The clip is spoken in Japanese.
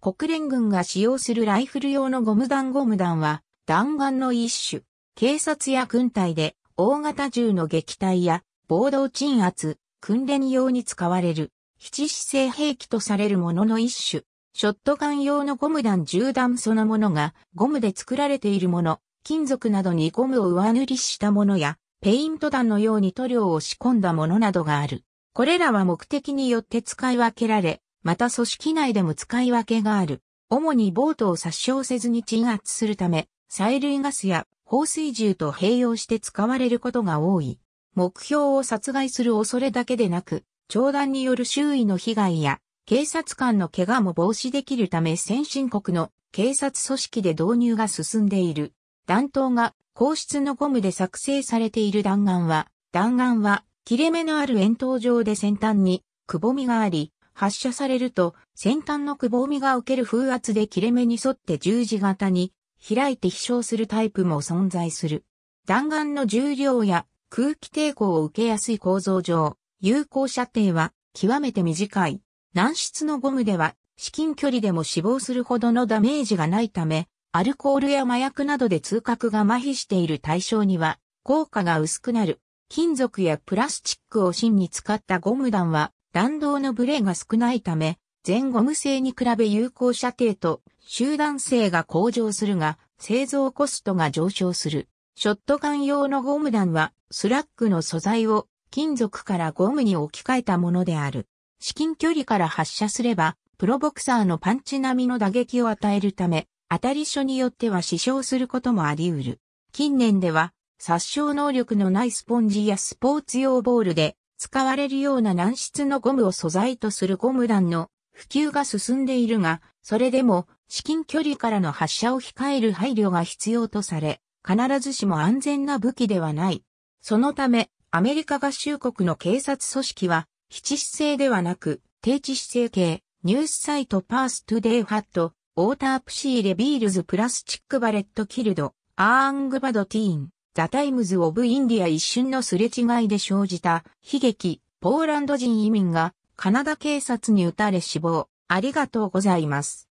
国連軍が使用するライフル用のゴム弾ゴム弾は弾丸の一種。警察や軍隊で大型銃の撃退や暴動鎮圧、訓練用に使われる七姿勢兵器とされるものの一種。ショットガン用のゴム弾銃弾そのものがゴムで作られているもの、金属などにゴムを上塗りしたものや、ペイント弾のように塗料を仕込んだものなどがある。これらは目的によって使い分けられ、また組織内でも使い分けがある。主にボートを殺傷せずに鎮圧するため、催涙ガスや放水銃と併用して使われることが多い。目標を殺害する恐れだけでなく、長弾による周囲の被害や警察官の怪我も防止できるため先進国の警察組織で導入が進んでいる。弾頭が硬質のゴムで作成されている弾丸は、弾丸は切れ目のある円筒状で先端にくぼみがあり、発射されると、先端のくぼみが受ける風圧で切れ目に沿って十字型に開いて飛翔するタイプも存在する。弾丸の重量や空気抵抗を受けやすい構造上、有効射程は極めて短い。軟質のゴムでは至近距離でも死亡するほどのダメージがないため、アルコールや麻薬などで痛覚が麻痺している対象には効果が薄くなる。金属やプラスチックを芯に使ったゴム弾は弾道のブレが少ないため、全ゴム製に比べ有効射程と集団性が向上するが、製造コストが上昇する。ショットガン用のゴム弾は、スラックの素材を金属からゴムに置き換えたものである。至近距離から発射すれば、プロボクサーのパンチ並みの打撃を与えるため、当たり所によっては死傷することもあり得る。近年では、殺傷能力のないスポンジやスポーツ用ボールで使われるような軟質のゴムを素材とするゴム弾の普及が進んでいるが、それでも至近距離からの発射を控える配慮が必要とされ、必ずしも安全な武器ではない。そのため、アメリカ合衆国の警察組織は、七姿勢ではなく、低地姿勢系、ニュースサイトパーストゥデイファット、ウォータープシーレビールズプラスチックバレットキルド、アーングバドティーン、ザ・タイムズ・オブ・インディア一瞬のすれ違いで生じた悲劇、ポーランド人移民がカナダ警察に撃たれ死亡。ありがとうございます。